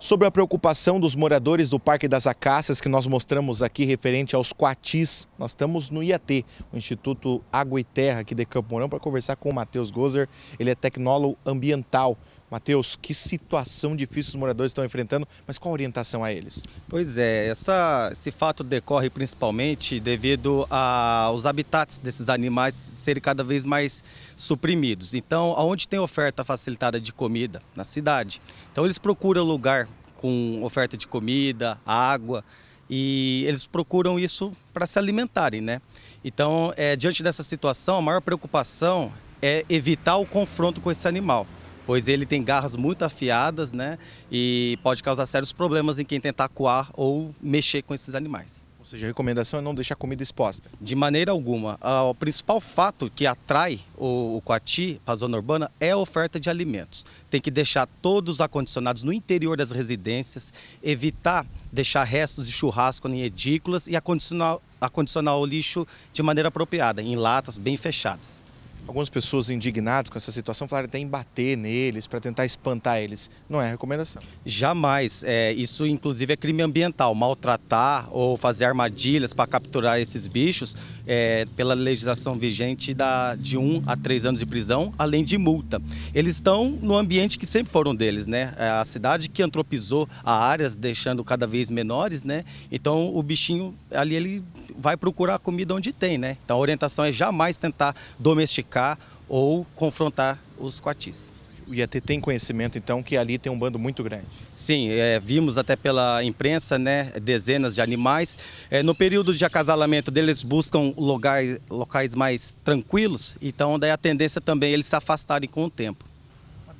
sobre a preocupação dos moradores do Parque das Acácias que nós mostramos aqui referente aos coatis. Nós estamos no IAT, o Instituto Água e Terra aqui de Campo Mourão, para conversar com o Matheus Gozer. Ele é tecnólogo ambiental Matheus, que situação difícil os moradores estão enfrentando, mas qual a orientação a eles? Pois é, essa, esse fato decorre principalmente devido aos habitats desses animais serem cada vez mais suprimidos. Então, aonde tem oferta facilitada de comida? Na cidade. Então, eles procuram lugar com oferta de comida, água, e eles procuram isso para se alimentarem, né? Então, é, diante dessa situação, a maior preocupação é evitar o confronto com esse animal pois ele tem garras muito afiadas, né? E pode causar sérios problemas em quem tentar coar ou mexer com esses animais. Ou seja, a recomendação é não deixar a comida exposta. De maneira alguma. Ah, o principal fato que atrai o coati para a zona urbana é a oferta de alimentos. Tem que deixar todos acondicionados no interior das residências, evitar deixar restos de churrasco em edículas e acondicionar, acondicionar o lixo de maneira apropriada, em latas bem fechadas. Algumas pessoas indignadas com essa situação falaram até em bater neles para tentar espantar eles. Não é recomendação? Jamais. É, isso, inclusive, é crime ambiental. Maltratar ou fazer armadilhas para capturar esses bichos, é, pela legislação vigente, dá de um a três anos de prisão, além de multa. Eles estão no ambiente que sempre foram deles, né? É a cidade que antropizou a áreas, deixando cada vez menores, né? Então, o bichinho ali ele vai procurar comida onde tem, né? Então, a orientação é jamais tentar domesticar atacar ou confrontar os coatis. O IAT tem conhecimento, então, que ali tem um bando muito grande. Sim, é, vimos até pela imprensa, né, dezenas de animais. É, no período de acasalamento deles, buscam lugar, locais mais tranquilos, então daí a tendência também é eles se afastarem com o tempo.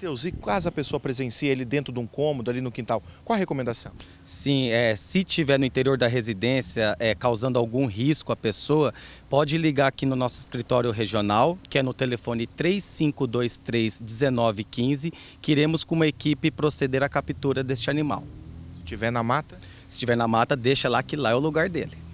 Matheus, e caso a pessoa presencia ele dentro de um cômodo, ali no quintal, qual a recomendação? Sim, é, se tiver no interior da residência é, causando algum risco à pessoa, pode ligar aqui no nosso escritório regional, que é no telefone 3523-1915, que iremos com uma equipe proceder à captura deste animal. Se estiver na mata? Se estiver na mata, deixa lá que lá é o lugar dele.